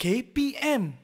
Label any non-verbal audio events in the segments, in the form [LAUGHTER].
KPM.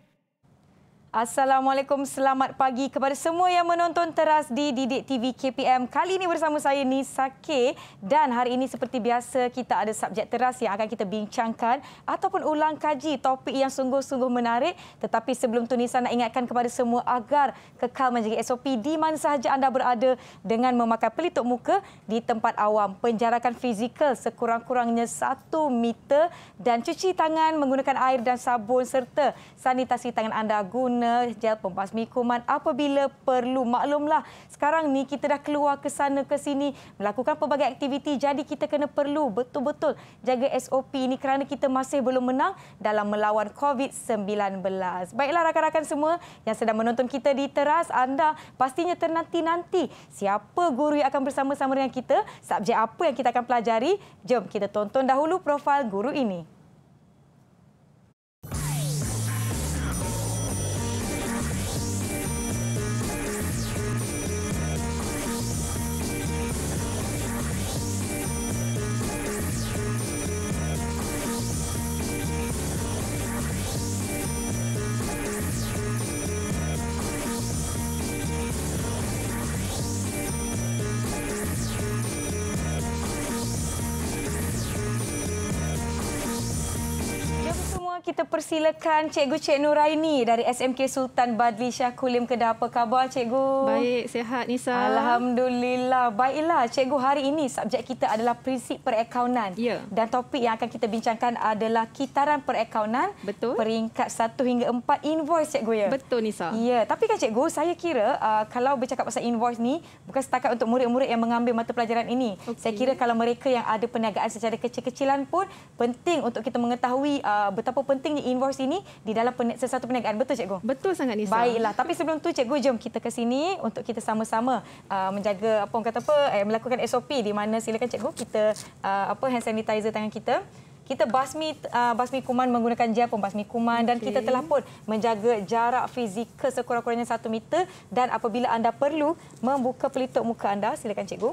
Assalamualaikum, selamat pagi kepada semua yang menonton teras di Didik TV KPM. Kali ini bersama saya Nisa K dan hari ini seperti biasa kita ada subjek teras yang akan kita bincangkan ataupun ulang kaji topik yang sungguh-sungguh menarik. Tetapi sebelum itu Nisa nak ingatkan kepada semua agar kekal menjadi SOP di mana sahaja anda berada dengan memakai pelitup muka di tempat awam. Penjarakan fizikal sekurang-kurangnya 1 meter dan cuci tangan menggunakan air dan sabun serta sanitasi tangan anda guna guna gel pembasmi kuman apabila perlu. Maklumlah, sekarang ni kita dah keluar ke sana ke sini melakukan pelbagai aktiviti jadi kita kena perlu betul-betul jaga SOP ini kerana kita masih belum menang dalam melawan COVID-19. Baiklah rakan-rakan semua yang sedang menonton kita di teras, anda pastinya ternanti-nanti siapa guru yang akan bersama-sama dengan kita, subjek apa yang kita akan pelajari. Jom kita tonton dahulu profil guru ini. mempersilakan Cikgu Cik Nuraini dari SMK Sultan Badli Shah Kulim Kedah. Apa khabar Cikgu? Baik, sihat Nisa. Alhamdulillah. Baiklah Cikgu, hari ini subjek kita adalah prinsip perakaunan. Ya. Dan topik yang akan kita bincangkan adalah kitaran perakaunan. Betul. Peringkat 1 hingga 4 invoice Cikgu ya. Betul Nisa. Ya, tapi kan Cikgu, saya kira uh, kalau bercakap pasal invoice ni bukan setakat untuk murid-murid yang mengambil mata pelajaran ini. Okay. Saya kira kalau mereka yang ada perniagaan secara kecil-kecilan pun penting untuk kita mengetahui uh, betapa pentingnya invoice invoice ini di dalam sesuatu perniagaan. Betul, Cikgu? Betul sangat, Nisa. Baiklah. Tapi sebelum tu, Cikgu, jom kita ke sini untuk kita sama-sama uh, menjaga apa orang kata apa, eh, melakukan SOP di mana silakan Cikgu kita uh, apa hand sanitizer tangan kita. Kita basmi uh, basmi kuman menggunakan gel basmi kuman okay. dan kita telah pun menjaga jarak fizikal sekurang-kurangnya satu meter dan apabila anda perlu membuka pelitup muka anda silakan cikgu.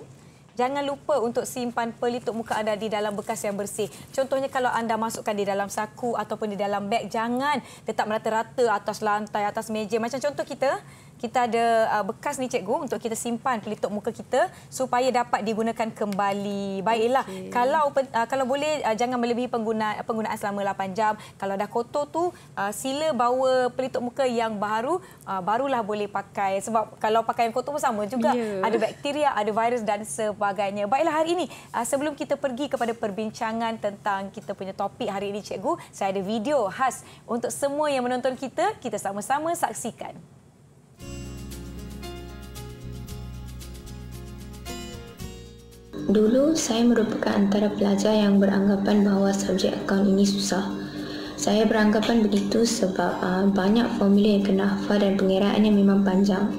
Jangan lupa untuk simpan pelitup muka anda di dalam bekas yang bersih. Contohnya kalau anda masukkan di dalam saku ataupun di dalam beg, jangan letak merata-rata atas lantai, atas meja. Macam contoh kita, kita ada uh, bekas ni cikgu untuk kita simpan pelitup muka kita supaya dapat digunakan kembali. Baiklah. Okay. Kalau uh, kalau boleh uh, jangan melebihi penggunaan penggunaan selama 8 jam. Kalau dah kotor tu uh, sila bawa pelitup muka yang baru uh, barulah boleh pakai sebab kalau pakai yang kotor pun sama juga. Yeah. Ada bakteria, ada virus dan sebagainya. Baiklah hari ini uh, sebelum kita pergi kepada perbincangan tentang kita punya topik hari ini cikgu, saya ada video khas untuk semua yang menonton kita, kita sama-sama saksikan. Dulu saya merupakan antara pelajar yang beranggapan bahawa subjek akaun ini susah. Saya beranggapan begitu sebab uh, banyak formula yang kena hafal dan pengiraannya memang panjang.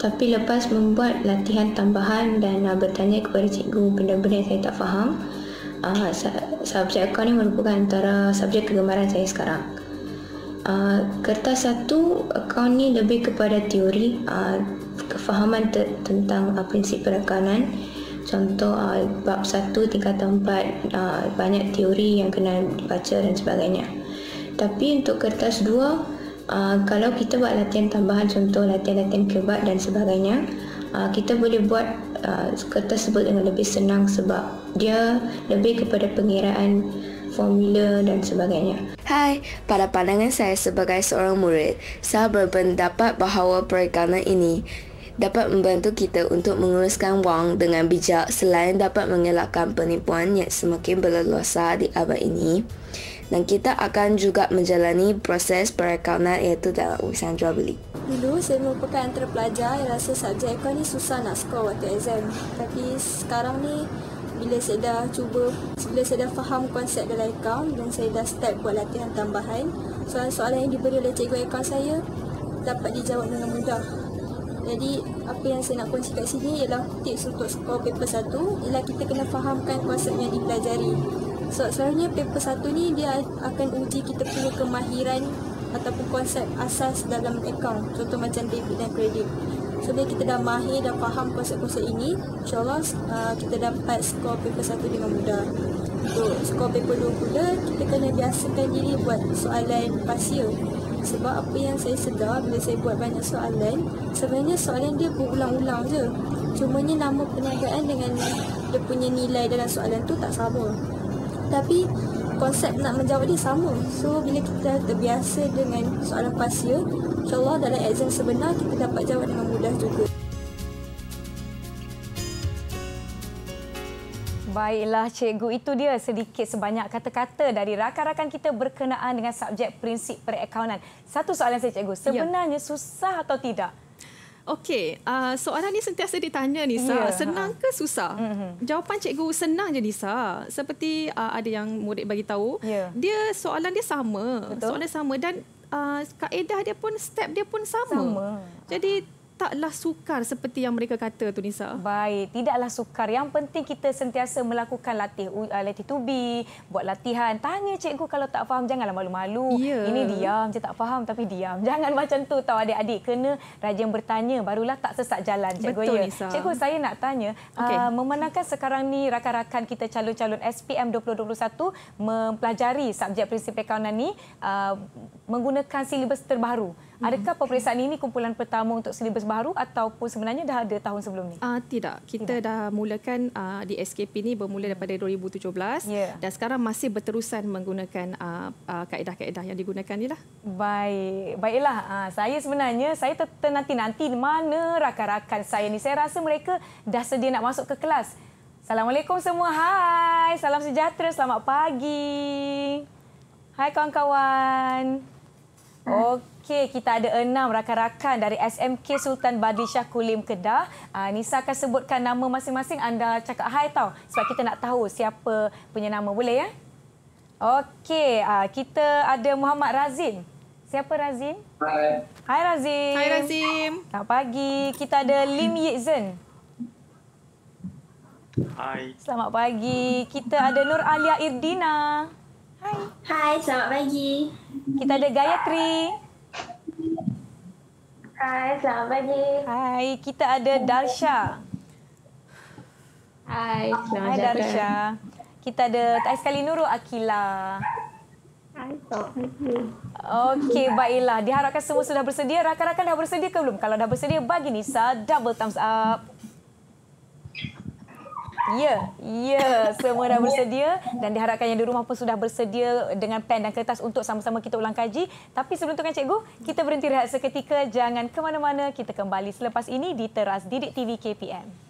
Tapi lepas membuat latihan tambahan dan uh, bertanya kepada cikgu benda-benda yang saya tak faham, uh, subjek akaun ini merupakan antara subjek kegemaran saya sekarang. Uh, kertas satu akaun ini lebih kepada teori, uh, kefahaman te- tentang uh, prinsip perakanan contoh uh, bab satu tingkatan 4 uh, ah, banyak teori yang kena baca dan sebagainya tapi untuk kertas dua, uh, kalau kita buat latihan tambahan contoh latihan-latihan kebat dan sebagainya uh, kita boleh buat uh, kertas tersebut dengan lebih senang sebab dia lebih kepada pengiraan formula dan sebagainya. Hai, pada pandangan saya sebagai seorang murid, saya berpendapat bahawa perikanan ini dapat membantu kita untuk menguruskan wang dengan bijak selain dapat mengelakkan penipuan yang semakin berleluasa di abad ini. Dan kita akan juga menjalani proses perakaunan iaitu dalam urusan jual beli. Dulu saya merupakan antara pelajar yang rasa subjek ekor ni susah nak skor waktu exam. Tapi sekarang ni bila saya dah cuba, bila saya dah faham konsep dalam ekor dan saya dah start buat latihan tambahan, soalan-soalan yang diberi oleh cikgu ekor saya dapat dijawab dengan mudah. Jadi apa yang saya nak kongsi kat sini ialah tips untuk skor paper 1 ialah kita kena fahamkan konsep yang dipelajari. So selalunya paper 1 ni dia akan uji kita punya kemahiran ataupun konsep asas dalam account contoh macam debit dan kredit. So bila kita dah mahir dan faham konsep-konsep ini, insyaAllah uh, kita dapat skor paper 1 dengan mudah. Untuk skor paper 2 pula, kita kena biasakan diri buat soalan pasir sebab apa yang saya sedar bila saya buat banyak soalan, sebenarnya soalan dia berulang-ulang je. Cumanya nama perniagaan dengan dia punya nilai dalam soalan tu tak sama. Tapi konsep nak menjawab dia sama. So bila kita terbiasa dengan soalan pasir, insyaAllah dalam exam sebenar kita dapat jawab dengan mudah juga. Baiklah cikgu itu dia sedikit sebanyak kata-kata dari rakan-rakan kita berkenaan dengan subjek prinsip perakaunan. Satu soalan saya cikgu, ya. sebenarnya ya. susah atau tidak? Okey, uh, soalan ni sentiasa ditanya Nisa, ya. Ha. senang ke susah? Mm-hmm. Jawapan cikgu senang je Nisa. Seperti uh, ada yang murid bagi tahu, ya. dia soalan dia sama. Betul? Soalan sama dan uh, kaedah dia pun step dia pun sama. sama. Jadi taklah sukar seperti yang mereka kata tu Nisa. Baik, tidaklah sukar. Yang penting kita sentiasa melakukan latih uh, latih tubi, buat latihan. Tanya cikgu kalau tak faham janganlah malu-malu. Yeah. Ini diam cik tak faham tapi diam. [LAUGHS] Jangan macam tu tahu adik-adik kena rajin bertanya barulah tak sesat jalan cikgu Betul, ya. Nisa. Cikgu saya nak tanya, okay. uh, ah, memenangkan sekarang ni rakan-rakan kita calon-calon SPM 2021 mempelajari subjek prinsip akaunan ni uh, menggunakan silibus terbaru. Adakah peperiksaan ini kumpulan pertama untuk silibus baru ataupun sebenarnya dah ada tahun sebelum ni? Uh, tidak. Kita tidak. dah mulakan uh, di SKP ini bermula daripada 2017 yeah. dan sekarang masih berterusan menggunakan uh, uh, kaedah-kaedah yang digunakan ini lah. Baik. Baiklah. Uh, saya sebenarnya saya ternanti-nanti mana rakan-rakan saya ni. Saya rasa mereka dah sedia nak masuk ke kelas. Assalamualaikum semua. Hai. Salam sejahtera. Selamat pagi. Hai kawan-kawan. Okey, kita ada enam rakan-rakan dari SMK Sultan Badrishah Kulim Kedah. Uh, Nisa akan sebutkan nama masing-masing. Anda cakap hai tau sebab kita nak tahu siapa punya nama. Boleh ya? Okey, uh, kita ada Muhammad Razin. Siapa Razin? Hai. Hai Razim. Hai Razim. Selamat pagi. Kita ada Lim Yizen. Hai. Selamat pagi. Kita ada Nur Alia Irdina. Hai. Hai, selamat pagi. Kita ada Gayatri. Hai, selamat pagi. Hai, kita ada Darsha. Hai, selamat pagi. Hai, Darsha. Kita ada Aiskali Nurul Akila. Okey, baiklah. Diharapkan semua sudah bersedia. Rakan-rakan dah bersedia ke belum? Kalau dah bersedia, bagi Nisa double thumbs up. Ya, ya, semua dah bersedia dan diharapkan yang di rumah pun sudah bersedia dengan pen dan kertas untuk sama-sama kita ulang kaji. Tapi sebelum tu kan cikgu, kita berhenti rehat seketika. Jangan ke mana-mana, kita kembali selepas ini di Teras Didik TV KPM.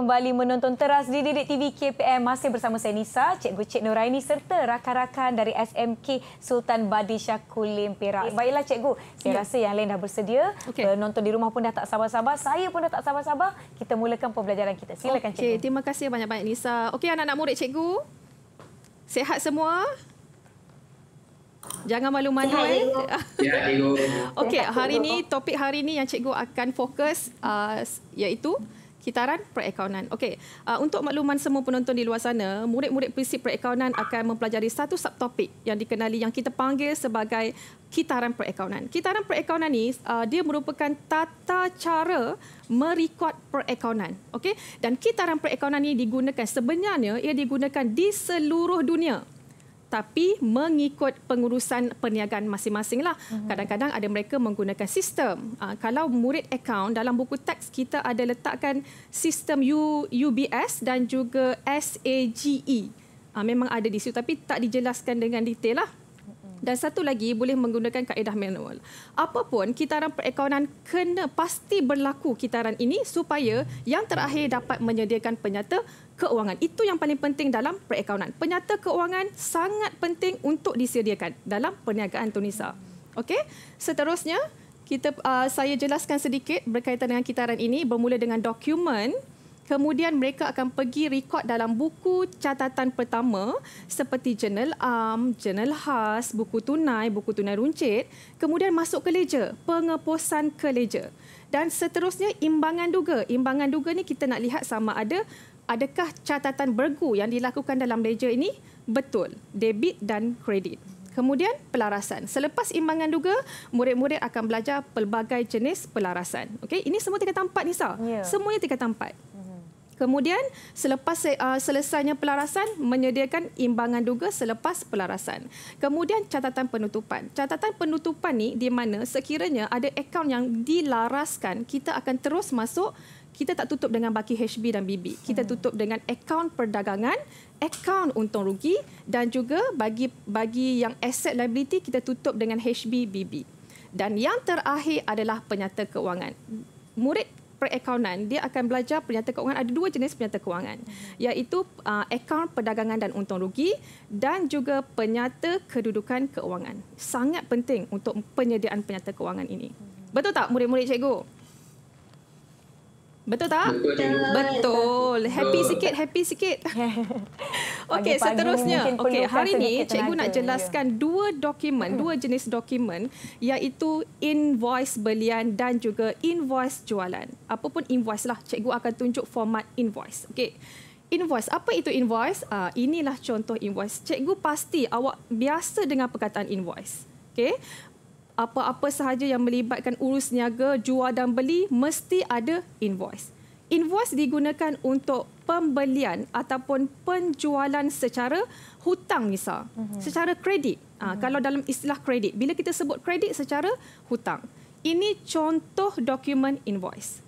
kembali menonton teras di Didik TV KPM masih bersama saya Nisa, Cikgu Cik Nuraini serta rakan-rakan dari SMK Sultan Badishah Kulim Perak. Baiklah Cikgu, saya ya. rasa yang lain dah bersedia. Okay. Penonton eh, di rumah pun dah tak sabar-sabar. Saya pun dah tak sabar-sabar. Kita mulakan pembelajaran kita. Silakan okay. Cikgu. Terima kasih banyak-banyak Nisa. Okey anak-anak murid Cikgu. Sehat semua? Jangan malu-malu. Ya, [LAUGHS] Okey, hari ini topik hari ini yang Cikgu akan fokus uh, iaitu kitaran perakaunan. Okey, uh, untuk makluman semua penonton di luar sana, murid-murid prinsip perakaunan akan mempelajari satu subtopik yang dikenali yang kita panggil sebagai kitaran perakaunan. Kitaran perakaunan ini uh, dia merupakan tata cara merekod perakaunan. Okey, dan kitaran perakaunan ini digunakan sebenarnya ia digunakan di seluruh dunia tapi mengikut pengurusan perniagaan masing-masing lah. Mhm. Kadang-kadang ada mereka menggunakan sistem. Ah, kalau murid account dalam buku teks kita ada letakkan sistem U, UBS dan juga SAGE. Ah, memang ada di situ tapi tak dijelaskan dengan detail lah. Dan satu lagi boleh menggunakan kaedah manual. Apapun kitaran perakaunan kena pasti berlaku kitaran ini supaya yang terakhir dapat menyediakan penyata keuangan. Itu yang paling penting dalam perakaunan. Penyata keuangan sangat penting untuk disediakan dalam perniagaan Tunisia. Okey. Seterusnya kita uh, saya jelaskan sedikit berkaitan dengan kitaran ini bermula dengan dokumen Kemudian mereka akan pergi rekod dalam buku catatan pertama seperti jurnal am, jurnal khas, buku tunai, buku tunai runcit. Kemudian masuk ke leja, pengeposan ke leja. Dan seterusnya imbangan duga. Imbangan duga ni kita nak lihat sama ada adakah catatan bergu yang dilakukan dalam leja ini betul. Debit dan kredit. Kemudian pelarasan. Selepas imbangan duga, murid-murid akan belajar pelbagai jenis pelarasan. Okey, ini semua tingkatan 4 Nisa. Yeah. Semuanya tingkatan 4. Mm-hmm. Kemudian selepas uh, selesainya pelarasan menyediakan imbangan duga selepas pelarasan. Kemudian catatan penutupan. Catatan penutupan ni di mana sekiranya ada akaun yang dilaraskan, kita akan terus masuk kita tak tutup dengan baki HB dan BB. Kita hmm. tutup dengan akaun perdagangan, akaun untung rugi dan juga bagi bagi yang asset liability kita tutup dengan HB BB. Dan yang terakhir adalah penyata keuangan. Murid perakaunan dia akan belajar penyata kewangan ada dua jenis penyata kewangan iaitu uh, akaun perdagangan dan untung rugi dan juga penyata kedudukan kewangan sangat penting untuk penyediaan penyata kewangan ini betul tak murid-murid cikgu Betul tak? Betul. Betul. Betul. Happy sikit, happy sikit. [LAUGHS] Okey, seterusnya. Okey, hari ini cikgu nak ya. jelaskan ya. dua dokumen, dua jenis dokumen iaitu invoice belian dan juga invoice jualan. Apa pun invoice lah, cikgu akan tunjuk format invoice. Okey. Invoice, apa itu invoice? Ah, inilah contoh invoice. Cikgu pasti awak biasa dengan perkataan invoice. Okay apa-apa sahaja yang melibatkan urus niaga, jual dan beli mesti ada invoice. Invoice digunakan untuk pembelian ataupun penjualan secara hutang misal, uh-huh. secara kredit. Uh-huh. kalau dalam istilah kredit, bila kita sebut kredit secara hutang. Ini contoh dokumen invoice.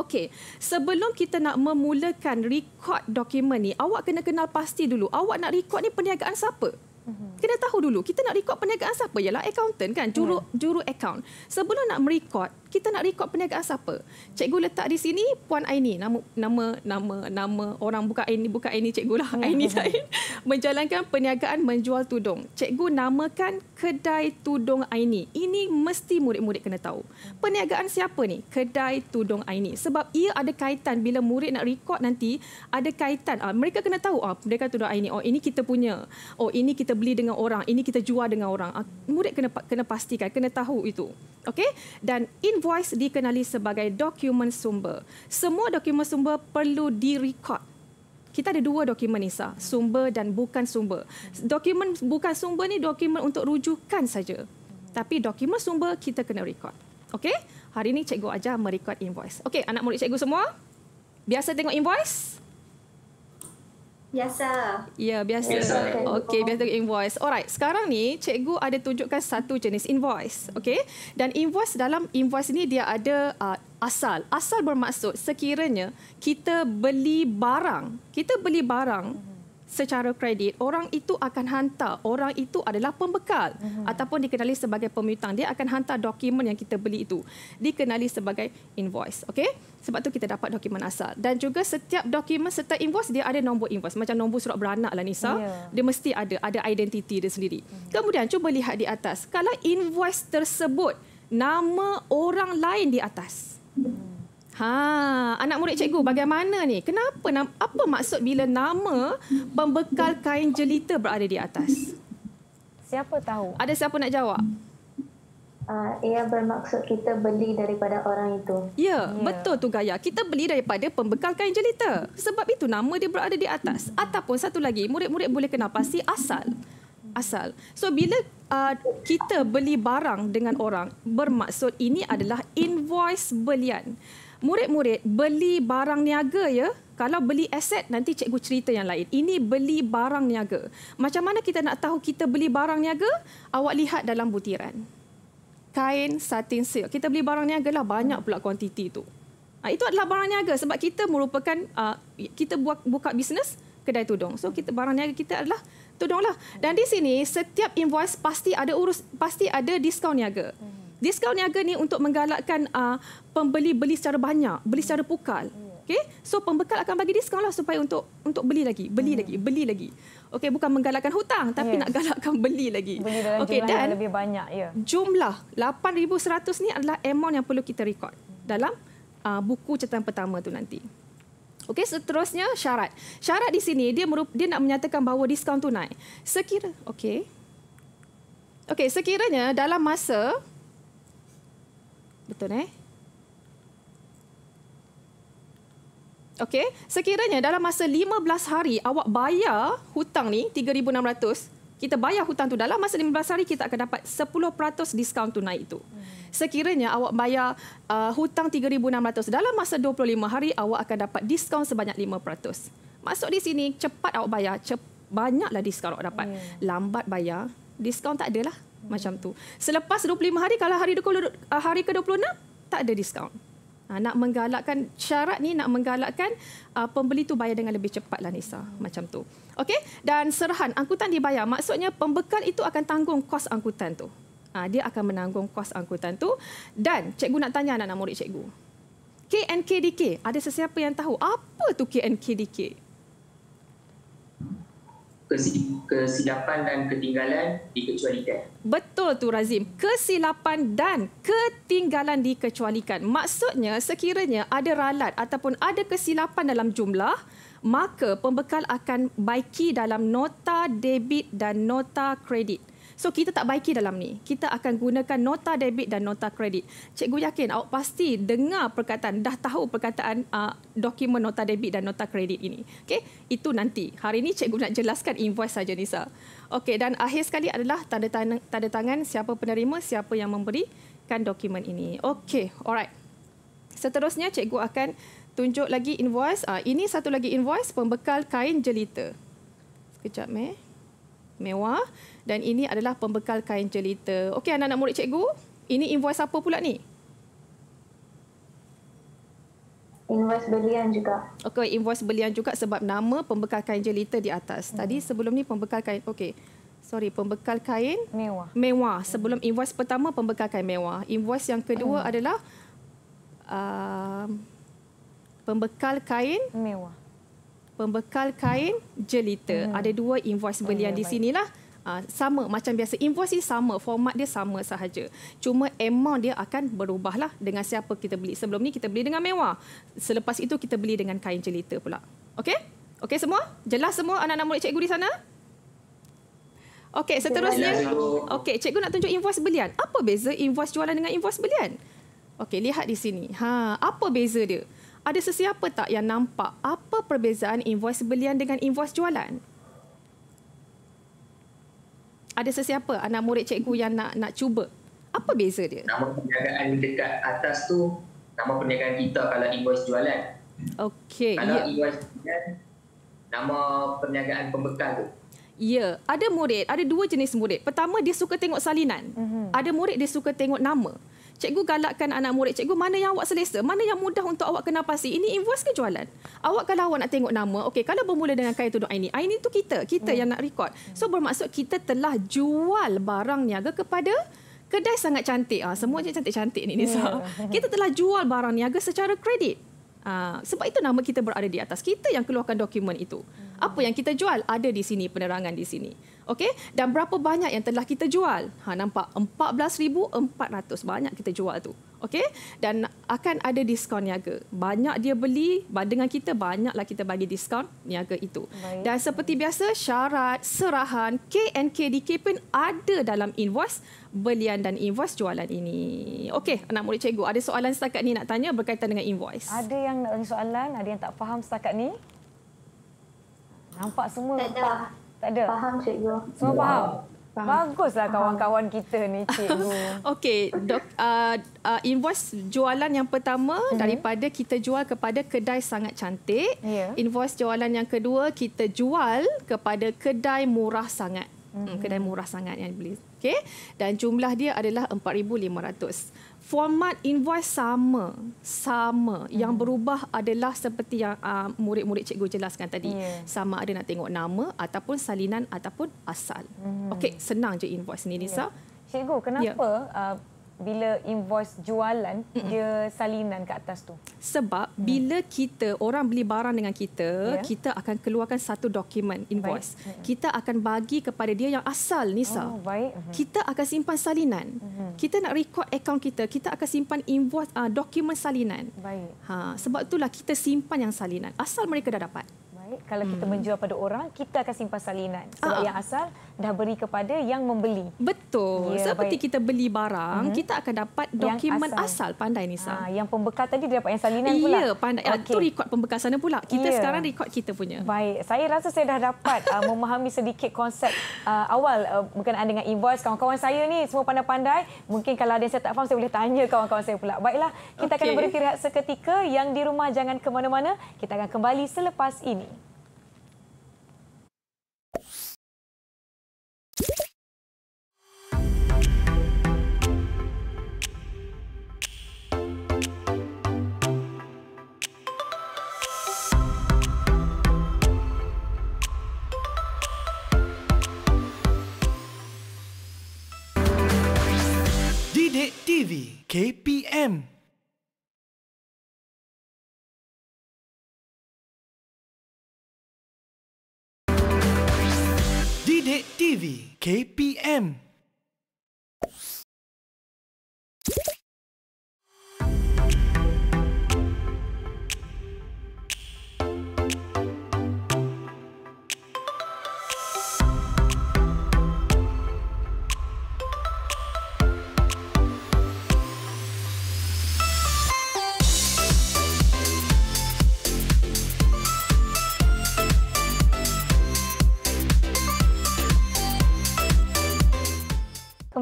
Okey, sebelum kita nak memulakan rekod dokumen ni, awak kena kenal pasti dulu. Awak nak rekod ni perniagaan siapa? Mm-hmm. Kena tahu dulu kita nak rekod perniagaan siapa ialah accountant kan juru mm. juru account. Sebelum nak merekod kita nak rekod perniagaan siapa? Cikgu letak di sini Puan Aini. Nama nama nama, nama orang buka Aini, buka Aini cikgu lah. Hmm. Aini saya menjalankan perniagaan menjual tudung. Cikgu namakan kedai tudung Aini. Ini mesti murid-murid kena tahu. Perniagaan siapa ni? Kedai tudung Aini. Sebab ia ada kaitan bila murid nak rekod nanti ada kaitan. Ah, mereka kena tahu ah, perniagaan tudung Aini. Oh ini kita punya. Oh ini kita beli dengan orang. Ini kita jual dengan orang. Ah, murid kena kena pastikan, kena tahu itu. Okey? Dan info invoice dikenali sebagai dokumen sumber. Semua dokumen sumber perlu direkod. Kita ada dua dokumen Nisa, sumber dan bukan sumber. Dokumen bukan sumber ni dokumen untuk rujukan saja. Tapi dokumen sumber kita kena rekod. Okey? Hari ini cikgu ajar merekod invoice. Okey, anak murid cikgu semua? Biasa tengok invoice? Biasa. Ya, biasa. biasa. Okey, biasa invoice. Alright, sekarang ni cikgu ada tunjukkan satu jenis invoice. Okey, dan invoice dalam invoice ni dia ada uh, asal. Asal bermaksud sekiranya kita beli barang, kita beli barang, secara kredit, orang itu akan hantar, orang itu adalah pembekal uh-huh. ataupun dikenali sebagai pemutang. Dia akan hantar dokumen yang kita beli itu. Dikenali sebagai invoice. Okay? Sebab tu kita dapat dokumen asal. Dan juga setiap dokumen serta invoice, dia ada nombor invoice. Macam nombor surat beranak lah Nisa. Yeah. Dia mesti ada, ada identiti dia sendiri. Uh-huh. Kemudian cuba lihat di atas. Kalau invoice tersebut, nama orang lain di atas. Uh-huh. Ha, anak murid cikgu bagaimana ni? Kenapa apa maksud bila nama pembekal kain jelita berada di atas? Siapa tahu? Ada siapa nak jawab? Uh, ia bermaksud kita beli daripada orang itu. Ya, yeah, betul tu Gaya. Kita beli daripada pembekal kain jelita. Sebab itu nama dia berada di atas. Ataupun satu lagi, murid-murid boleh kenal pasti asal. Asal. So, bila uh, kita beli barang dengan orang, bermaksud ini adalah Invoice belian murid-murid beli barang niaga ya. Kalau beli aset nanti cikgu cerita yang lain. Ini beli barang niaga. Macam mana kita nak tahu kita beli barang niaga? Awak lihat dalam butiran. Kain satin silk. Kita beli barang niaga lah banyak pula kuantiti tu. Ha, itu adalah barang niaga sebab kita merupakan uh, kita buat buka bisnes kedai tudung. So kita barang niaga kita adalah lah. Dan di sini setiap invoice pasti ada urus pasti ada diskaun niaga diskaun niaga ni untuk menggalakkan uh, pembeli beli secara banyak, beli secara pukal. Okey. So pembekal akan bagi diskaun lah supaya untuk untuk beli lagi, beli hmm. lagi, beli lagi. Okey, bukan menggalakkan hutang tapi yes. nak galakkan [LAUGHS] beli lagi. Beli okay, dan yang lebih banyak ya. Jumlah 8100 ni adalah amount yang perlu kita record dalam uh, buku catatan pertama tu nanti. Okey, seterusnya syarat. Syarat di sini dia merup, dia nak menyatakan bahawa diskaun tunai. Sekira okey. Okey, sekiranya dalam masa Betul eh? Okey, sekiranya dalam masa 15 hari awak bayar hutang ni 3600, kita bayar hutang tu dalam masa 15 hari kita akan dapat 10% diskaun tunai itu. Hmm. Sekiranya awak bayar uh, hutang 3600 dalam masa 25 hari awak akan dapat diskaun sebanyak 5%. Masuk di sini cepat awak bayar, cep- banyaklah diskaun awak dapat. Hmm. Lambat bayar, diskaun tak adalah macam tu. Selepas 25 hari kalau hari ah, ke hari ke-26 tak ada diskaun. Ha, nak menggalakkan syarat ni nak menggalakkan uh, pembeli tu bayar dengan lebih cepat lah Nisa macam tu. Okey dan serahan angkutan dibayar maksudnya pembekal itu akan tanggung kos angkutan tu. Ha, dia akan menanggung kos angkutan tu dan cikgu nak tanya anak-anak murid cikgu. KNKDK ada sesiapa yang tahu apa tu KNKDK? kesilapan dan ketinggalan dikecualikan. Betul tu Razim, kesilapan dan ketinggalan dikecualikan. Maksudnya sekiranya ada ralat ataupun ada kesilapan dalam jumlah, maka pembekal akan baiki dalam nota debit dan nota kredit. So kita tak baiki dalam ni. Kita akan gunakan nota debit dan nota kredit. Cikgu yakin awak pasti dengar perkataan, dah tahu perkataan uh, dokumen nota debit dan nota kredit ini. Okey, itu nanti. Hari ini cikgu nak jelaskan invoice saja Nisa. Okey, dan akhir sekali adalah tanda tangan, tanda tangan siapa penerima, siapa yang memberikan dokumen ini. Okey, alright. Seterusnya cikgu akan tunjuk lagi invoice. Uh, ini satu lagi invoice pembekal kain jelita. Sekejap, meh mewah dan ini adalah pembekal kain jelita. Okey anak-anak murid cikgu, ini invoice apa pula ni? Invoice belian juga. Okey, invoice belian juga sebab nama pembekal kain jelita di atas. Hmm. Tadi sebelum ni pembekal kain okey. Sorry, pembekal kain mewah. Mewah. Hmm. Sebelum invoice pertama pembekal kain mewah. Invoice yang kedua hmm. adalah uh, pembekal kain mewah pembekal kain jelita. Hmm. Ada dua invoice belian oh, ya, di sinilah. Uh, sama macam biasa invoice ni sama format dia sama sahaja cuma amount dia akan berubahlah dengan siapa kita beli sebelum ni kita beli dengan mewah selepas itu kita beli dengan kain jelita pula okey okey semua jelas semua anak-anak murid cikgu di sana okey seterusnya okey cikgu nak tunjuk invoice belian apa beza invoice jualan dengan invoice belian okey lihat di sini ha apa beza dia ada sesiapa tak yang nampak apa perbezaan invoice belian dengan invoice jualan? Ada sesiapa anak murid cikgu yang nak nak cuba? Apa beza dia? Nama perniagaan dekat atas tu nama perniagaan kita kalau invoice jualan. Okey. Kalau yeah. invoice belian, nama perniagaan pembekal tu. Ya, ada murid, ada dua jenis murid. Pertama dia suka tengok salinan. Mm-hmm. Ada murid dia suka tengok nama cikgu galakkan anak murid cikgu mana yang awak selesa mana yang mudah untuk awak kena pasti ini invoice ke jualan awak kalau awak nak tengok nama okey kalau bermula dengan kain tudung aini ini tu kita kita hmm. yang nak record so bermaksud kita telah jual barang niaga kepada kedai sangat cantik ah semua je cantik-cantik ni Nisa ya. yeah. [LAUGHS] kita telah jual barang niaga secara kredit Uh, sebab itu nama kita berada di atas kita yang keluarkan dokumen itu. Hmm apa yang kita jual ada di sini penerangan di sini okay? dan berapa banyak yang telah kita jual ha nampak 14400 banyak kita jual tu okay? dan akan ada diskaun niaga banyak dia beli dengan kita banyaklah kita bagi diskaun niaga itu Baik. dan seperti biasa syarat serahan KNK di Kepen ada dalam invoice belian dan invoice jualan ini okey anak murid cikgu ada soalan setakat ni nak tanya berkaitan dengan invoice ada yang nak tanya soalan ada yang tak faham setakat ni Nampak semua. Tak ada. Tak ada. Faham cikgu. Semua wow. faham. Baguslah kawan-kawan kita ni cikgu. [LAUGHS] Okey, dok uh, uh, invoice jualan yang pertama mm -hmm. daripada kita jual kepada kedai sangat cantik. Yeah. Invoice jualan yang kedua kita jual kepada kedai murah sangat. Mm -hmm. kedai mhm. murah sangat yang beli. Okey. Dan jumlah dia adalah 4500 format invoice sama sama hmm. yang berubah adalah seperti yang uh, murid-murid cikgu jelaskan tadi yeah. sama ada nak tengok nama ataupun salinan ataupun asal hmm. okey senang je invoice ni Lisa yeah. cikgu kenapa yeah. Ya. uh, bila invoice jualan dia salinan ke atas tu sebab hmm. bila kita orang beli barang dengan kita yeah. kita akan keluarkan satu dokumen invoice baik. kita akan bagi kepada dia yang asal Nisa oh, baik. uh kita akan simpan salinan uh-huh. kita nak record account kita kita akan simpan invoice uh, ah, dokumen salinan baik ha sebab itulah kita simpan yang salinan asal mereka dah dapat baik kalau hmm. kita menjual pada orang kita akan simpan salinan sebab uh yang asal dah beri kepada yang membeli betul ya, seperti baik. kita beli barang uh kita akan dapat dokumen asal. asal pandai ah, Nisa ha, yang pembekal tadi dia dapat yang salinan ya, pula ya pandai ah, okay. itu rekod pembekal sana pula kita ya. sekarang rekod kita punya baik saya rasa saya dah dapat uh, [LAUGHS] memahami sedikit konsep uh, awal uh, berkenaan dengan invoice kawan-kawan saya ni semua pandai-pandai mungkin kalau ada yang saya tak faham saya boleh tanya kawan-kawan saya pula baiklah kita okay. akan berhenti rehat seketika yang di rumah jangan ke mana-mana kita akan kembali selepas ini. TV KPM Didik TV KPM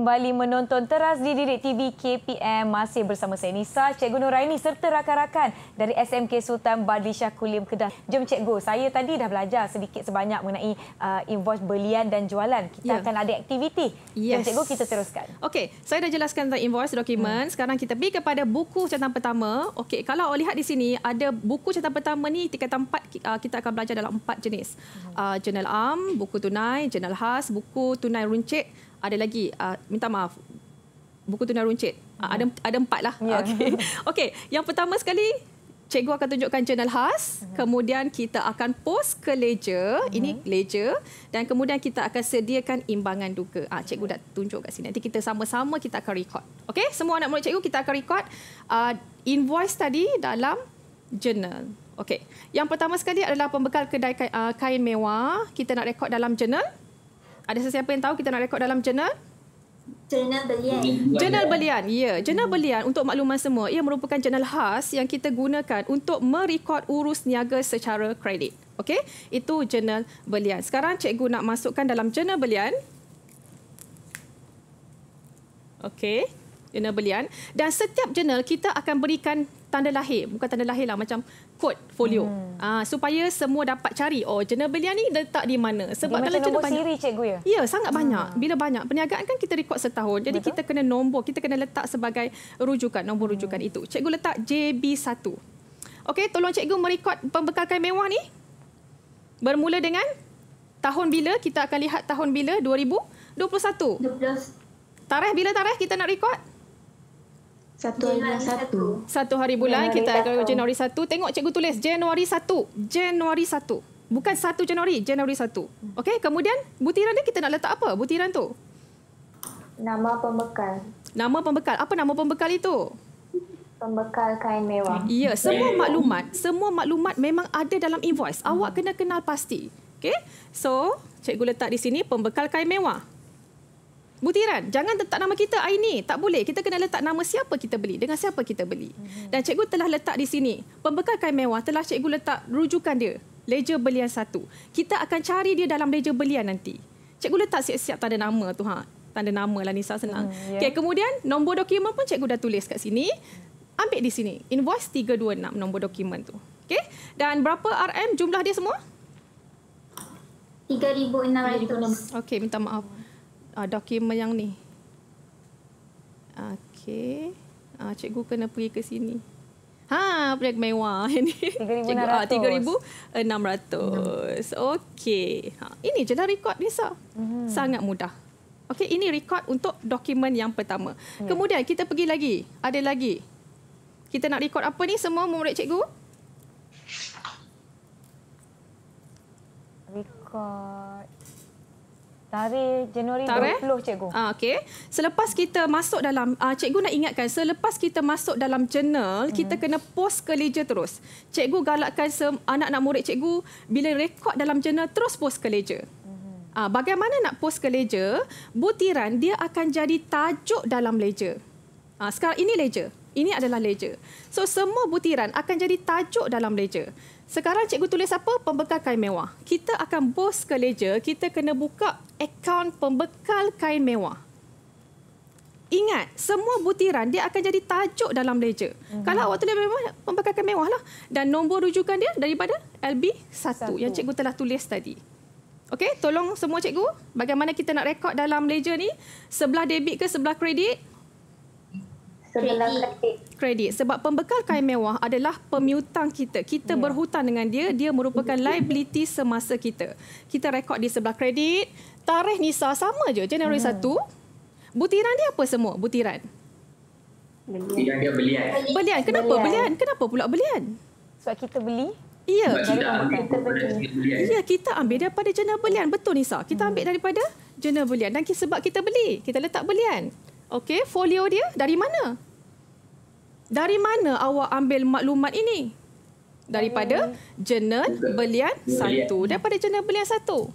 kembali menonton teras di didik TV KPM masih bersama saya Nisa, Cikgu Nuraini serta rakan-rakan dari SMK Sultan Badlishah Kulim Kedah. Jom Cikgu, saya tadi dah belajar sedikit sebanyak mengenai uh, invoice belian dan jualan. Kita yeah. akan ada aktiviti. Yes. Jom Cikgu kita teruskan. Okey, saya dah jelaskan tentang invoice dokumen. Hmm. Sekarang kita pergi kepada buku catatan pertama. Okey, kalau awak lihat di sini ada buku catatan pertama ni tiga tempat uh, kita akan belajar dalam empat jenis. Hmm. Uh, jurnal am, buku tunai, jurnal khas, buku tunai runcit ada lagi uh, minta maaf buku tunai runcit uh, ada hmm. ada empat lah yeah. okey [LAUGHS] okey yang pertama sekali cikgu akan tunjukkan jurnal khas hmm. kemudian kita akan post ke leja ini hmm. leja dan kemudian kita akan sediakan imbangan duka ah cikgu dah tunjuk kat sini nanti kita sama-sama kita akan record okey semua anak murid cikgu kita akan record uh, invoice tadi dalam jurnal Okay, yang pertama sekali adalah pembekal kedai kain, kain mewah kita nak record dalam jurnal ada sesiapa yang tahu kita nak rekod dalam jurnal? Jurnal Belian. Jurnal Belian. Ya, Jurnal Belian untuk makluman semua, ia merupakan jurnal khas yang kita gunakan untuk merekod urus niaga secara kredit. Okey? Itu jurnal Belian. Sekarang cikgu nak masukkan dalam jurnal Belian. Okey. Jurnal Belian dan setiap jurnal kita akan berikan tanda lahir bukan tanda lahir lah macam kod folio hmm. uh, supaya semua dapat cari oh jenis belian ni letak di mana sebab kalau macam nombor siri cikgu ya ya sangat hmm. banyak bila banyak perniagaan kan kita rekod setahun jadi Betul? kita kena nombor kita kena letak sebagai rujukan nombor hmm. rujukan hmm. itu cikgu letak JB1 Okey, tolong cikgu merekod pembekalkan mewah ni. Bermula dengan tahun bila? Kita akan lihat tahun bila? 2021. 12. Tarikh bila tarikh kita nak rekod? Satu hari bulan satu. Satu hari bulan Januari kita akan Januari satu. Tengok cikgu tulis Januari satu. Januari satu. Bukan satu Januari, Januari satu. Okey, kemudian butiran ni kita nak letak apa butiran tu? Nama pembekal. Nama pembekal. Apa nama pembekal itu? Pembekal kain mewah. Ya, semua eh. maklumat, semua maklumat memang ada dalam invoice. Awak kena kenal pasti. Okey, so cikgu letak di sini pembekal kain mewah butiran jangan letak nama kita Aini tak boleh kita kena letak nama siapa kita beli dengan siapa kita beli mm-hmm. dan cikgu telah letak di sini pembekal kain mewah telah cikgu letak rujukan dia leja belian satu kita akan cari dia dalam leja belian nanti cikgu letak siap-siap tanda nama tu ha tanda nama lah Nisa senang mm, yeah. okay, kemudian nombor dokumen pun cikgu dah tulis kat sini ambil di sini invoice 326 nombor dokumen tu Okay, dan berapa RM jumlah dia semua 3600 okey minta maaf uh, ah, dokumen yang ni. Okey. Uh, cikgu kena pergi ke sini. Ha, projek mewah ini. 3600. Cikgu, uh, 3600. Okey. Ha, ini je dah rekod Nisa. hmm Sangat mudah. Okey, ini rekod untuk dokumen yang pertama. Ya. Kemudian kita pergi lagi. Ada lagi. Kita nak rekod apa ni semua murid cikgu? Rekod Tarikh Januari Tarikh? 20 cikgu. Ah okey. Selepas kita masuk dalam uh, cikgu nak ingatkan selepas kita masuk dalam journal hmm. kita kena post ke ledger terus. Cikgu galakkan anak-anak murid cikgu bila rekod dalam journal terus post ke ledger. Hmm. Ah bagaimana nak post ke ledger? Butiran dia akan jadi tajuk dalam ledger. Ah sekarang ini ledger. Ini adalah ledger. So semua butiran akan jadi tajuk dalam ledger. Sekarang cikgu tulis apa? Pembekal kain mewah. Kita akan bos ke leja, kita kena buka akaun pembekal kain mewah. Ingat, semua butiran dia akan jadi tajuk dalam leja. Mm-hmm. Kalau awak tulis mewah, pembekal kain mewah lah. Dan nombor rujukan dia daripada LB1 Satu. yang cikgu telah tulis tadi. Okey, tolong semua cikgu bagaimana kita nak rekod dalam leja ni. Sebelah debit ke sebelah kredit? sebelah kredit. Kredit. Sebab pembekal kain mewah adalah pemiutang kita. Kita ya. berhutang dengan dia, dia merupakan liability semasa kita. Kita rekod di sebelah kredit. Tarikh Nisa sama je, Januari hmm. Ya. 1. Butiran dia apa semua? Butiran. Belian. Dia belian. Belian. Kenapa belian. belian? Kenapa pula belian? Sebab kita beli. Ya, kita, ambil. Ya, kita ambil daripada jurnal belian. Betul Nisa. Kita hmm. ambil daripada jurnal belian dan sebab kita beli, kita letak belian. Okey, folio dia dari mana? Dari mana awak ambil maklumat ini? Daripada oh. jurnal belian satu. Daripada jurnal belian satu.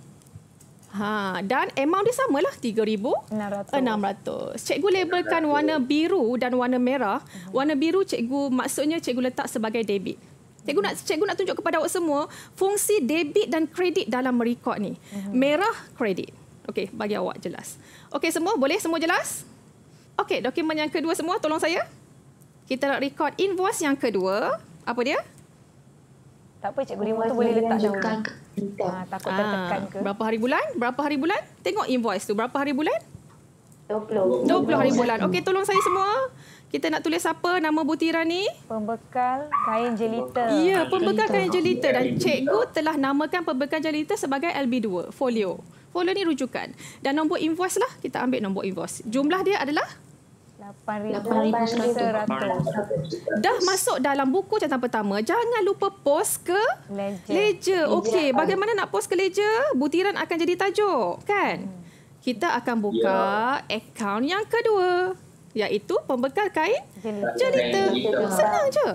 Ha, dan amount dia samalah, RM3,600. Cikgu labelkan warna biru dan warna merah. Warna biru cikgu maksudnya cikgu letak sebagai debit. Cikgu nak, cikgu nak tunjuk kepada awak semua fungsi debit dan kredit dalam rekod ni. Mhm. Merah, kredit. Okey, bagi awak jelas. Okey, semua boleh? Semua Jelas. Okey, dokumen yang kedua semua tolong saya. Kita nak record invoice yang kedua. Apa dia? Tak apa cikgu Rimo tu boleh letak dulu. Ha, ah, takut ha, tertekan ke? Ah, berapa hari bulan? Berapa hari bulan? Tengok invoice tu berapa hari bulan? 20. 20 hari bulan. Okey, tolong saya semua. Kita nak tulis apa nama butiran ni? Pembekal kain jelita. Ya, pembekal kain jelita dan cikgu telah namakan pembekal jelita sebagai LB2 folio. Folio ni rujukan. Dan nombor invoice lah kita ambil nombor invoice. Jumlah dia adalah 8,100. Dah masuk dalam buku catatan pertama. Jangan lupa post ke ledger. Okey, bagaimana nak post ke ledger? Butiran akan jadi tajuk, kan? Hmm. Kita akan buka yeah. akaun yang kedua. Iaitu pembekal kain jelita. Senang je.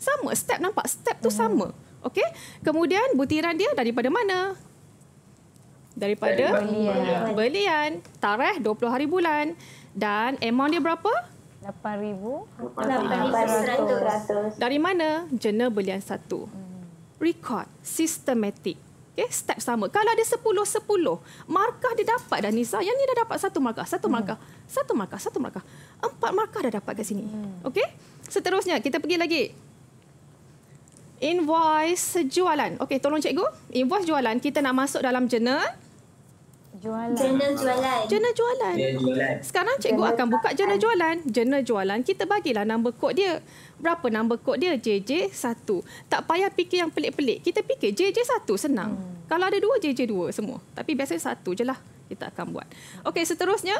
Sama step nampak step tu hmm. sama. Okey. Kemudian butiran dia daripada mana? Daripada belian. belian. Tarikh 20 hari bulan. Dan amount dia berapa? RM8,000. Dari mana? Jena belian satu. Hmm. Record. Systematic. Okay, step sama. Kalau ada 10-10, markah dia dapat dah Nisa. Yang ni dah dapat satu markah, satu hmm. markah, hmm. satu markah, satu markah. Empat markah dah dapat kat sini. Hmm. Okey? Seterusnya, kita pergi lagi. Invoice jualan. Okey, tolong cikgu. Invoice jualan, kita nak masuk dalam jurnal jualan. Jurnal jualan. Jurnal jualan. Sekarang cikgu akan buka jurnal jualan. Jurnal jualan kita bagilah nombor kod dia. Berapa nombor kod dia? JJ1. Tak payah fikir yang pelik-pelik. Kita fikir JJ1 senang. Hmm. Kalau ada dua, JJ2 semua. Tapi biasanya satu je lah kita akan buat. Okey, seterusnya.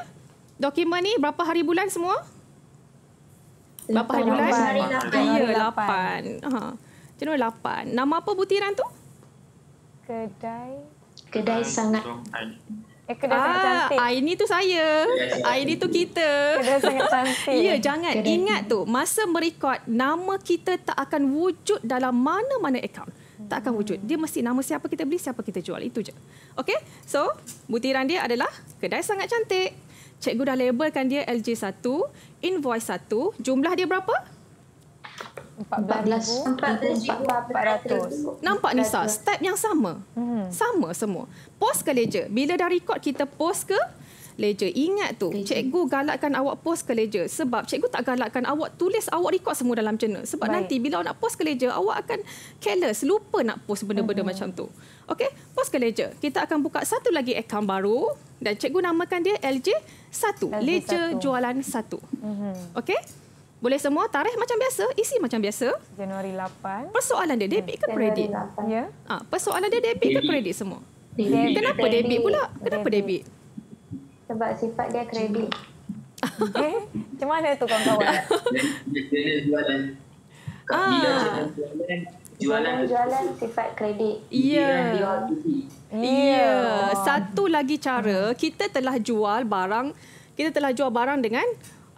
Dokumen ni berapa hari bulan semua? Berapa hari bulan? Hari ya, lapan. Ha. lapan. Nama apa butiran tu? Kedai. Kedai, sangat. Eh, kedai ah, sangat cantik. Ah, ini tu saya. Yes. Ah, ini tu kita. Kedai sangat cantik. ya, jangan. Kedai. Ingat tu, masa merekod, nama kita tak akan wujud dalam mana-mana akaun. Tak akan wujud. Dia mesti nama siapa kita beli, siapa kita jual. Itu je. Okey? So, butiran dia adalah kedai sangat cantik. Cikgu dah labelkan dia LJ1, invoice 1. Jumlah dia berapa? 14,400. Nampak Nisa, step yang sama. Hmm. Sama semua. Post ke leja? Bila dah record, kita post ke leja? Ingat tu, leja. cikgu galakkan awak post ke leja. Sebab cikgu tak galakkan awak tulis, awak record semua dalam channel. Sebab Baik. nanti bila awak nak post ke leja, awak akan careless, lupa nak post benda-benda hmm. macam tu. Okey, post ke leja. Kita akan buka satu lagi akaun baru. Dan cikgu namakan dia LJ1. LJ1. Leja Jualan satu. Hmm. Okey? Boleh semua tarikh macam biasa, isi macam biasa. Januari 8. Persoalan dia debit ke hmm. kredit? Ya. Ah, persoalan dia debit ke kredit semua? Debit. Kenapa debit, debit pula? Kenapa debit. debit? Sebab sifat dia kredit. Okey. [LAUGHS] Eh, macam mana tu kawan-kawan? [LAUGHS] Dia jualan. Ah. jualan, jualan, sifat kredit. Ya. Yeah. Ya. Satu lagi cara, kita telah jual barang, kita telah jual barang dengan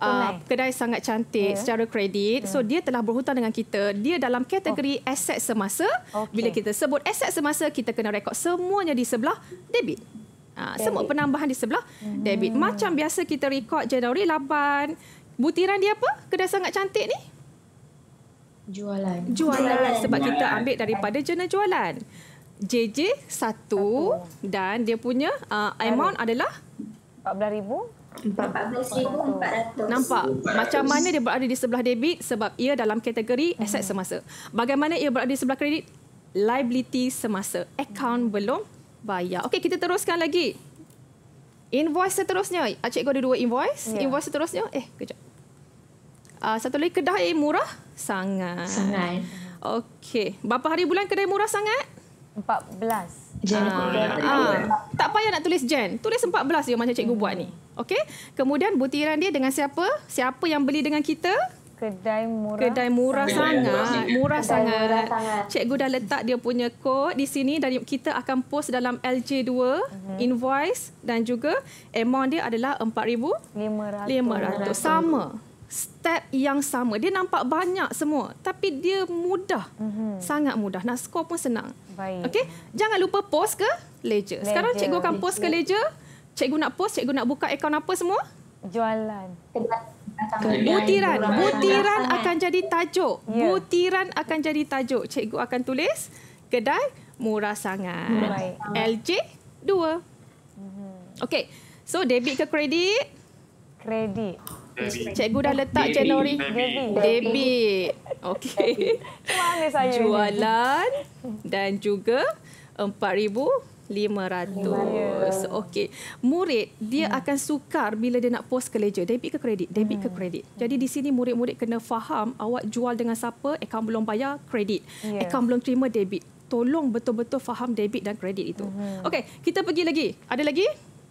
uh, kedai sangat cantik yeah. secara kredit. Yeah. So hmm. dia telah berhutang dengan kita. Dia dalam kategori oh. aset semasa. Okay. Bila kita sebut aset semasa, kita kena rekod semuanya di sebelah debit. Ha, semua penambahan di sebelah hmm. debit. Macam biasa kita rekod Januari 8. Butiran dia apa? Kedai sangat cantik ni? Jualan. Jualan. jualan. Sebab kita ambil daripada jurnal jualan. JJ 1 dan dia punya uh, amount Tarik. adalah? 14,000. 14,400. Nampak macam mana dia berada di sebelah debit sebab ia dalam kategori hmm. aset semasa. Bagaimana ia berada di sebelah kredit? Liability semasa. Account belum bayar. Okey, kita teruskan lagi. Invoice seterusnya. Cikgu ada dua invoice. Yeah. Invoice seterusnya. Eh, kejap. Uh, satu lagi kedai murah sangat. Sangat. Okey. Berapa hari bulan kedai murah sangat? 14. Jan. Uh, Ah, ah. tak payah nak tulis Jan. Tulis 14 je macam cikgu hmm. buat ni. Okey. Kemudian butiran dia dengan siapa? Siapa yang beli dengan kita? Kedai murah. Kedai murah Kedai sangat. Murah, murah Kedai sangat. Murah Cikgu dah letak dia punya kod di sini dan kita akan post dalam LJ2 uh-huh. Mhm. invoice dan juga amount dia adalah 4500. 500. Sama. Step yang sama. Dia nampak banyak semua tapi dia mudah. Uh-huh. Sangat mudah. Nak score pun senang. Baik. Okey. Jangan lupa post ke ledger. ledger. Sekarang cikgu akan post ledger. ke ledger cikgu nak post, cikgu nak buka akaun apa semua? Jualan. Butiran. Butiran akan jadi tajuk. Ya. Butiran akan jadi tajuk. Cikgu akan tulis kedai murah sangat. Right. LJ 2. Okey. So debit ke kredit? Kredit. Debit. Cikgu dah letak January. Debit. debit. debit. Okey. Jualan dan juga 4,000 500. Okey. Murid dia hmm. akan sukar bila dia nak post ke ledger, debit ke kredit, debit hmm. ke kredit. Jadi di sini murid-murid kena faham awak jual dengan siapa, akaun belum bayar, kredit. Yeah. belum terima debit. Tolong betul-betul faham debit dan kredit itu. Hmm. Okey, kita pergi lagi. Ada lagi?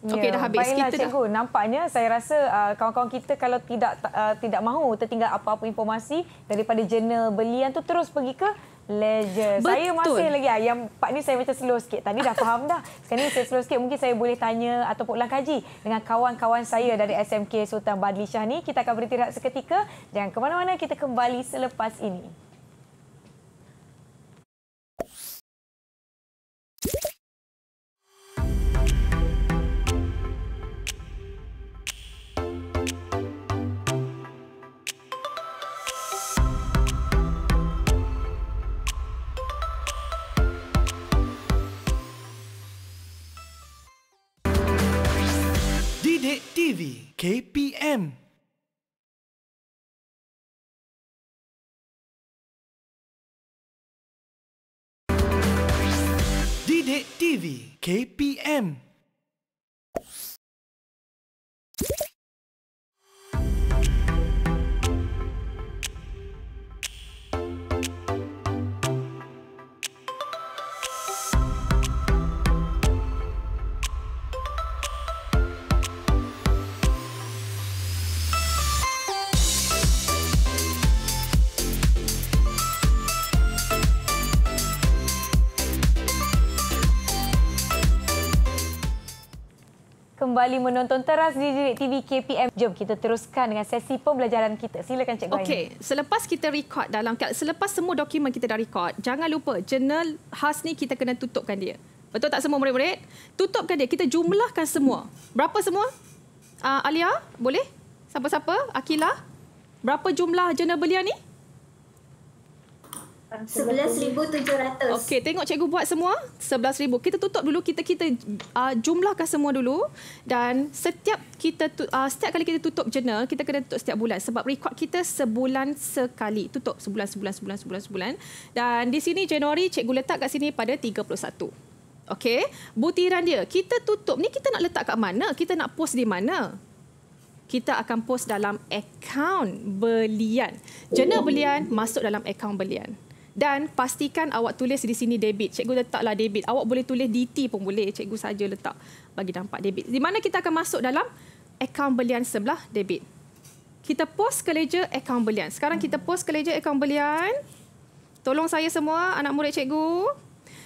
Yeah. Okey, dah habis. Baiklah, kita cikgu. Dah... Nampaknya saya rasa uh, kawan-kawan kita kalau tidak uh, tidak mahu tertinggal apa-apa informasi daripada jurnal belian tu terus pergi ke Legend. Betul. Saya masih lagi ah yang part ni saya macam slow sikit. Tadi dah faham dah. Sekarang ni saya slow sikit mungkin saya boleh tanya atau ulang kaji dengan kawan-kawan saya dari SMK Sultan Badlishah ni. Kita akan berhenti seketika. Dan ke mana-mana kita kembali selepas ini. Cik TV KPM Didik TV KPM kembali menonton teras di Direct TV KPM. Jom kita teruskan dengan sesi pembelajaran kita. Silakan Cikgu Aini. Okey, selepas kita rekod dalam selepas semua dokumen kita dah rekod, jangan lupa jurnal khas ni kita kena tutupkan dia. Betul tak semua murid-murid? Tutupkan dia. Kita jumlahkan semua. Berapa semua? Uh, Alia, boleh? Siapa-siapa? Akila? Berapa jumlah jurnal belia ni? 11700. Okey, tengok cikgu buat semua? 11000. Kita tutup dulu kita kita uh, jumlahkan semua dulu dan setiap kita uh, setiap kali kita tutup jurnal, kita kena tutup setiap bulan sebab rekod kita sebulan sekali. Tutup sebulan sebulan sebulan sebulan sebulan. Dan di sini Januari cikgu letak kat sini pada 31. Okey, butiran dia. Kita tutup ni kita nak letak kat mana? Kita nak post di mana? Kita akan post dalam akaun belian. Jurnal belian masuk dalam akaun belian dan pastikan awak tulis di sini debit. Cikgu letaklah debit. Awak boleh tulis DT pun boleh. Cikgu saja letak bagi nampak debit. Di mana kita akan masuk dalam akaun belian sebelah debit. Kita post ke ledger akaun belian. Sekarang kita post ke ledger akaun belian. Tolong saya semua anak murid cikgu.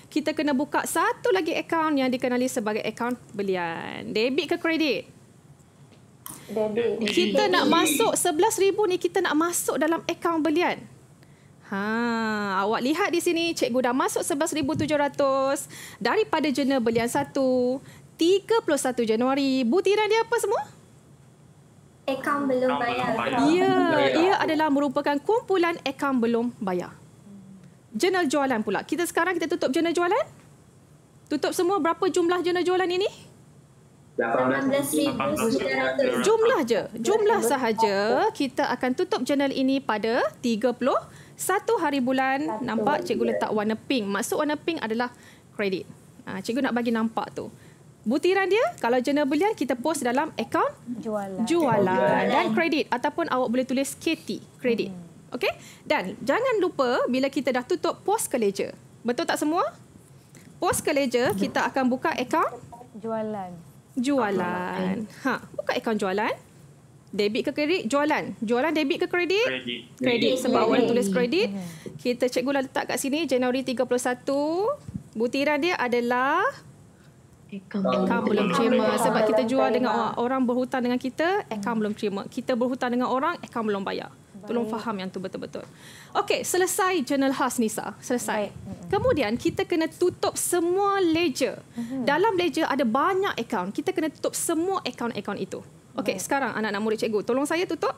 Kita kena buka satu lagi akaun yang dikenali sebagai akaun belian. Debit ke kredit? Debit. Kita nak masuk 11000 ni kita nak masuk dalam akaun belian. Ha, awak lihat di sini cikgu dah masuk 11700 daripada jurnal belian 1 31 Januari. Butiran dia apa semua? Akaun belum bayar. Ya, ia adalah merupakan kumpulan akaun belum bayar. Jurnal jualan pula. Kita sekarang kita tutup jurnal jualan? Tutup semua berapa jumlah jurnal jualan ini? 18,900. Jumlah je. Jumlah sahaja kita akan tutup jurnal ini pada 30 satu hari bulan satu nampak cikgu year. letak warna pink. Maksud warna pink adalah kredit. Ah cikgu nak bagi nampak tu. Butiran dia kalau jurnal belian kita post dalam akaun jualan. Jualan, oh, jualan. dan kredit ataupun awak boleh tulis KT kredit. Hmm. Okey? Dan jangan lupa bila kita dah tutup post ke ledger. Betul tak semua? Post ke ledger kita akan buka akaun jualan. Jualan. Ha, buka akaun jualan debit ke kredit jualan jualan debit ke kredit kredit sebab awak tulis kredit hmm. kita cikgu dah letak kat sini Januari 31 butiran dia adalah Akaun belum terima sebab kita jual dengan orang berhutang dengan kita akaun belum terima kita berhutang dengan orang akaun belum bayar Tolong faham yang tu betul-betul. Okey, selesai journal khas Nisa. Selesai. Hmm. Kemudian, kita kena tutup semua ledger. Hmm. Dalam ledger ada banyak akaun. Kita kena tutup semua akaun-akaun itu. Okey, sekarang anak-anak murid cikgu, tolong saya tutup.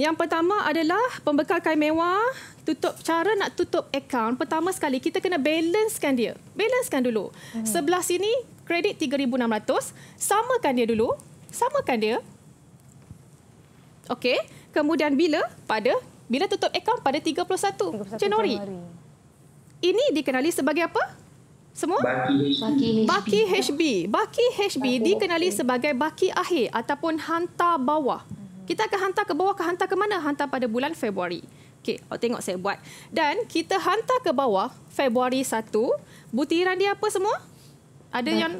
Yang pertama adalah pembekal kain mewah. Tutup cara nak tutup akaun. Pertama sekali kita kena balancekan dia. Balancekan dulu. Hmm. Sebelah sini kredit 3600, samakan dia dulu. Samakan dia. Okey. Kemudian bila pada bila tutup akaun pada 31, 31 Januari. Januari. Ini dikenali sebagai apa? Semua? Baki, Baki HB. Baki HB. Baki HB Baki dikenali sebagai Baki akhir ataupun hantar bawah. Kita akan hantar ke bawah ke hantar ke mana? Hantar pada bulan Februari. Okey, awak tengok saya buat. Dan kita hantar ke bawah Februari 1. Butiran dia apa semua? Ada yang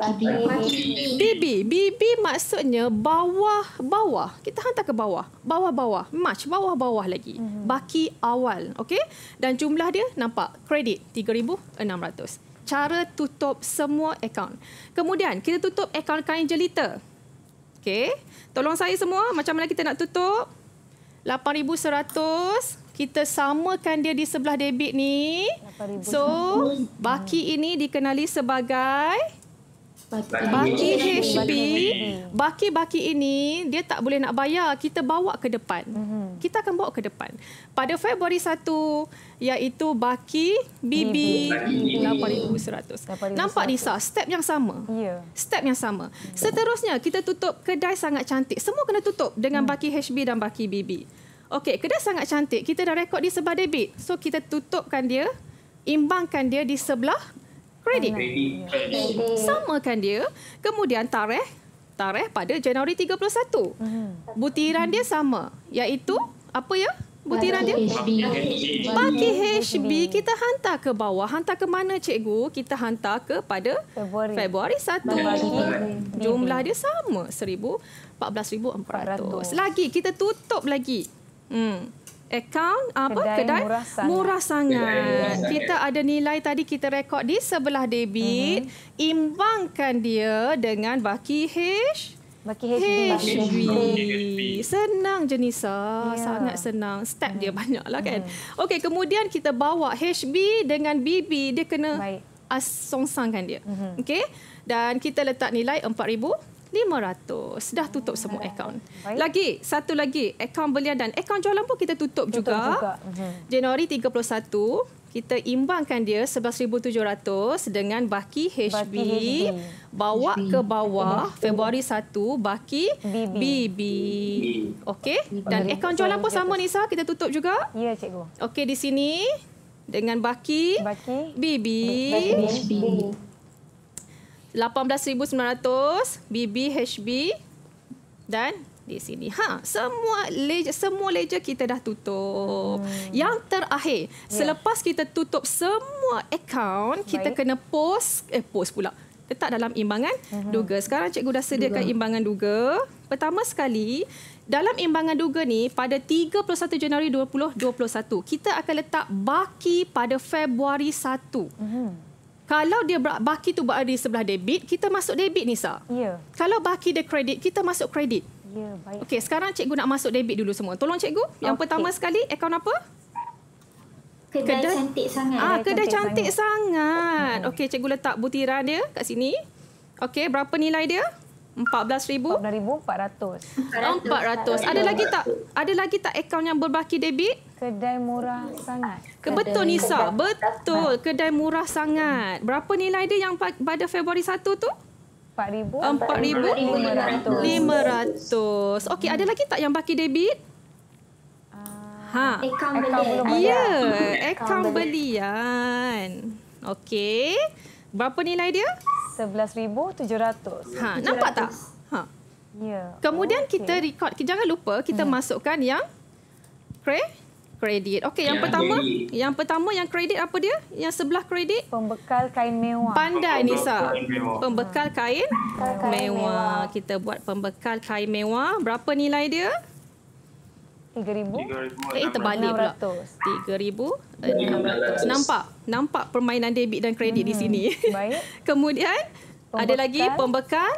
BB. BB maksudnya bawah-bawah. Kita hantar ke bawah. Bawah-bawah. March. Bawah-bawah lagi. Mhm. Baki awal. okay? Dan jumlah dia nampak. Kredit 3,600 cara tutup semua akaun. Kemudian kita tutup akaun kain jelita. Okey. Tolong saya semua macam mana kita nak tutup? 8100 kita samakan dia di sebelah debit ni. so, baki ini dikenali sebagai 8100. Baki HP Baki-baki ini Dia tak boleh nak bayar Kita bawa ke depan mm-hmm. Kita akan bawa ke depan Pada Februari 1 Iaitu Baki BB RM8,100 Nampak Nisa Step yang sama yeah. Step yang sama Seterusnya Kita tutup kedai sangat cantik Semua kena tutup Dengan mm. Baki HB dan Baki BB Okey Kedai sangat cantik Kita dah rekod di sebelah debit So kita tutupkan dia Imbangkan dia di sebelah kredit. Sama kan dia? Kemudian tarikh tarikh pada Januari 31. Mm-hmm. Butiran dia sama iaitu apa ya? Butiran dia? Baki HB kita hantar ke bawah. Hantar ke mana cikgu? Kita hantar kepada Februari 1. Jumlah dia sama 1000 14400. Lagi kita tutup lagi. Hmm account ah, apa kedai, kedai murah, sangat. murah sangat. Kita ada nilai tadi kita rekod di sebelah debit, uh-huh. imbangkan dia dengan baki H. Baki H. H. Senang jenisa, yeah. sangat senang. Step uh-huh. dia mhm. banyaklah kan. Uh-huh. Okey, kemudian kita bawa HB dengan BB, dia kena Baik. asongsangkan dia. Uh-huh. Okey. Dan kita letak nilai 4000 500 dah tutup semua akaun. Lagi satu lagi akaun belian dan akaun jualan pun kita tutup, tutup juga. juga. Mhm. Januari 31 kita imbangkan dia 11700 dengan baki HB, HB. bawa HB. ke bawah HB. Februari 1 baki BB. BB. Okey dan akaun jualan pun sama Nisa kita tutup juga? Ya cikgu. Okey di sini dengan baki baki BB. BB. BB. BB. BB. 18900 BBHB dan di sini ha semua leja semua ledger kita dah tutup hmm. yang terakhir yeah. selepas kita tutup semua account Baik. kita kena post eh post pula letak dalam imbangan uh-huh. duga sekarang cikgu dah sediakan duga. imbangan duga pertama sekali dalam imbangan duga ni pada 31 Januari 2021 kita akan letak baki pada Februari 1 uh-huh. Hmm. Kalau dia baki tu berada di sebelah debit, kita masuk debit ni, Sa. Ya. Kalau baki dia kredit, kita masuk kredit. Ya, baik. Okey, sekarang cikgu nak masuk debit dulu semua. Tolong cikgu, yang okay. pertama sekali akaun apa? Kedai, kedai cantik sangat. Ah, kedai cantik, cantik sangat. Okey, cikgu letak butiran dia kat sini. Okey, berapa nilai dia? 14,000. 14,400. 400. 400. Ada lagi tak? Ada lagi tak akaun yang berbaki debit? kedai murah sangat. Kedai betul Nisa, kedai betul. Kedai murah sangat. Berapa nilai dia yang pada Februari 1 tu? 4,000. 4,500. Okey, ada lagi tak yang baki debit? Ah, ha. Account beli. Ya, account belian. Okey. Berapa nilai dia? 11,700. Ha, nampak tak? Ha. Ya. Kemudian okay. kita record. Jangan lupa kita hmm. masukkan yang kredit kredit. Okey, yang ya, pertama, jadi, yang pertama yang kredit apa dia? Yang sebelah kredit? Pembekal kain mewah. Pandai Nisa. Pembekal kain, pembekal kain mewah. Kita buat pembekal kain mewah. Berapa nilai dia? 3000. Eh, terbalik pula. 3600. Nampak? Nampak permainan debit dan kredit hmm, di sini. Baik. [LAUGHS] Kemudian pembekal. ada lagi pembekal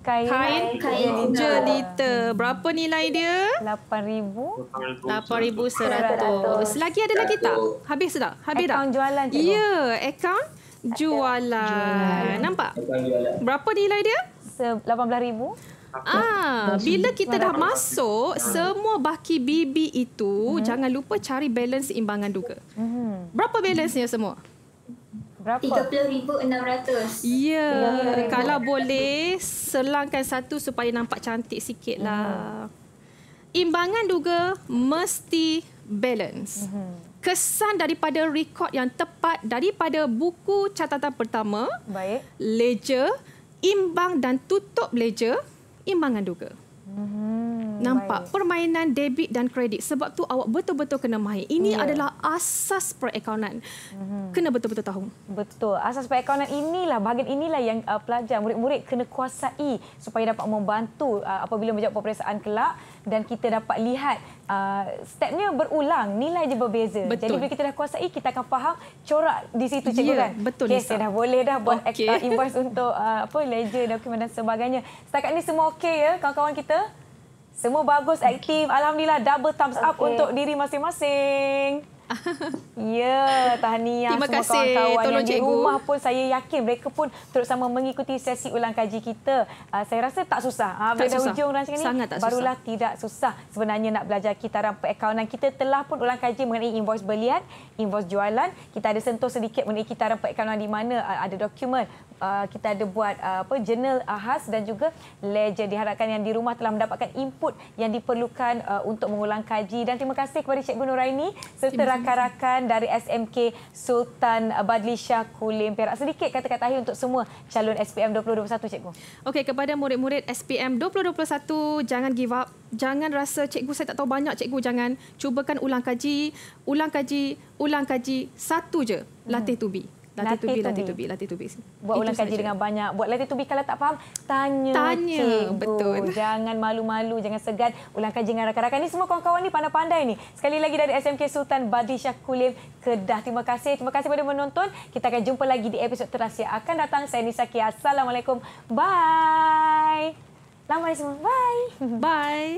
Kain. Kain. Kain. Kain. Berapa nilai dia? RM8,100. Lagi ada lagi tak? Habis tak? Habis tak? Akaun jualan. Cikgu. Ya, akaun jualan. Nampak? Berapa nilai dia? RM18,000. Ah, bila kita dah masuk ah. semua baki BB itu, hmm. jangan lupa cari balance imbangan juga. Mhm. Berapa balance-nya semua? Berapa? RM30,600. Ya. Yeah. Kalau boleh, selangkan satu supaya nampak cantik sikit lah. hmm Imbangan juga mesti balance. hmm Kesan daripada rekod yang tepat daripada buku catatan pertama, Baik. ledger, imbang dan tutup ledger, imbangan juga. Mhm, Nampak Baik. permainan debit dan kredit sebab tu awak betul-betul kena main. Ini yeah. adalah asas perakaunan. Mm-hmm. Kena betul-betul tahu. Betul. Asas perakaunan inilah bahagian inilah yang uh, pelajar murid-murid kena kuasai supaya dapat membantu uh, apabila menjawab peperiksaan kelak dan kita dapat lihat uh, stepnya berulang, nilai dia berbeza. Betul. Jadi bila kita dah kuasai, kita akan faham corak di situ cikgu ya, kan. Betul. Okay, saya dah boleh dah buat okay. uh, invoice untuk uh, apa ledger dokumen dan sebagainya. Setakat ini semua okey ya kawan-kawan kita? Semua bagus, aktif. Alhamdulillah double thumbs up okay. untuk diri masing-masing. [LAUGHS] ya, tahniah Terima semua kawan-kawan yang di rumah pun saya yakin mereka pun terus sama mengikuti sesi ulang kaji kita. Uh, saya rasa tak susah. Ha, tak susah. hujung rancangan ini, barulah susah. tidak susah. Sebenarnya nak belajar kitaran perakaunan kita telah pun ulang kaji mengenai invoice belian, invoice jualan. Kita ada sentuh sedikit mengenai kitaran perakaunan di mana uh, ada dokumen uh, kita ada buat uh, apa jurnal khas dan juga legend diharapkan yang di rumah telah mendapatkan input yang diperlukan uh, untuk mengulang kaji dan terima kasih kepada Cikgu Nuraini serta rakan-rakan dari SMK Sultan Badlishah Kulim Perak sedikit kata-kata akhir untuk semua calon SPM 2021 Cikgu. Okey kepada murid-murid SPM 2021 jangan give up jangan rasa cikgu saya tak tahu banyak cikgu jangan cubakan ulang kaji ulang kaji ulang kaji satu je latih tubi hmm. Latih tubi, latih tubi, latih tubi. Buat ulang kaji dengan banyak. Buat latih tubi kalau tak faham, tanya. Tanya, cikgu. betul. [LAUGHS] Jangan malu-malu, jangan segan. Ulang kaji dengan rakan-rakan. Ini semua kawan-kawan ni pandai-pandai ni. Sekali lagi dari SMK Sultan Badishah Kulim, Kedah. Terima kasih. Terima kasih kepada menonton. Kita akan jumpa lagi di episod terakhir yang akan datang. Saya Nisa Kia. Assalamualaikum. Bye. Lama ni semua. Bye. [LAUGHS] Bye.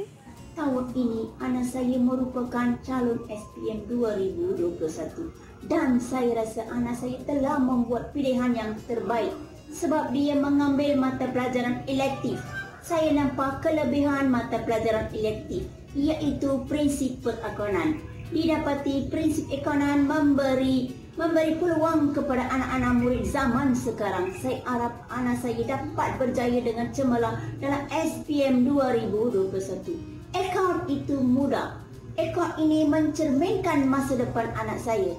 Tahun ini, anak saya merupakan calon SPM 2021 dan saya rasa anak saya telah membuat pilihan yang terbaik sebab dia mengambil mata pelajaran elektif. Saya nampak kelebihan mata pelajaran elektif iaitu prinsip perakonan. Didapati prinsip ekonan memberi memberi peluang kepada anak-anak murid zaman sekarang. Saya harap anak saya dapat berjaya dengan cemerlang dalam SPM 2021. Ekor itu mudah. Ekor ini mencerminkan masa depan anak saya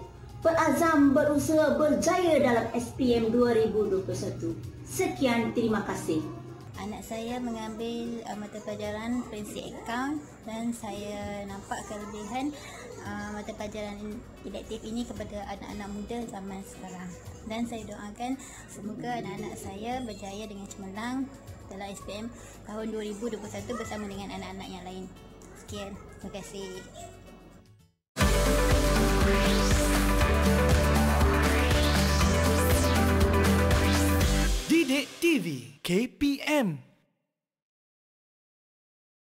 berazam berusaha berjaya dalam SPM 2021. Sekian terima kasih. Anak saya mengambil uh, mata pelajaran prinsip akaun dan saya nampak kelebihan uh, mata pelajaran elektif ini kepada anak-anak muda zaman sekarang. Dan saya doakan semoga anak-anak saya berjaya dengan cemerlang dalam SPM tahun 2021 bersama dengan anak-anak yang lain. Sekian, terima kasih. Sidik TV KPM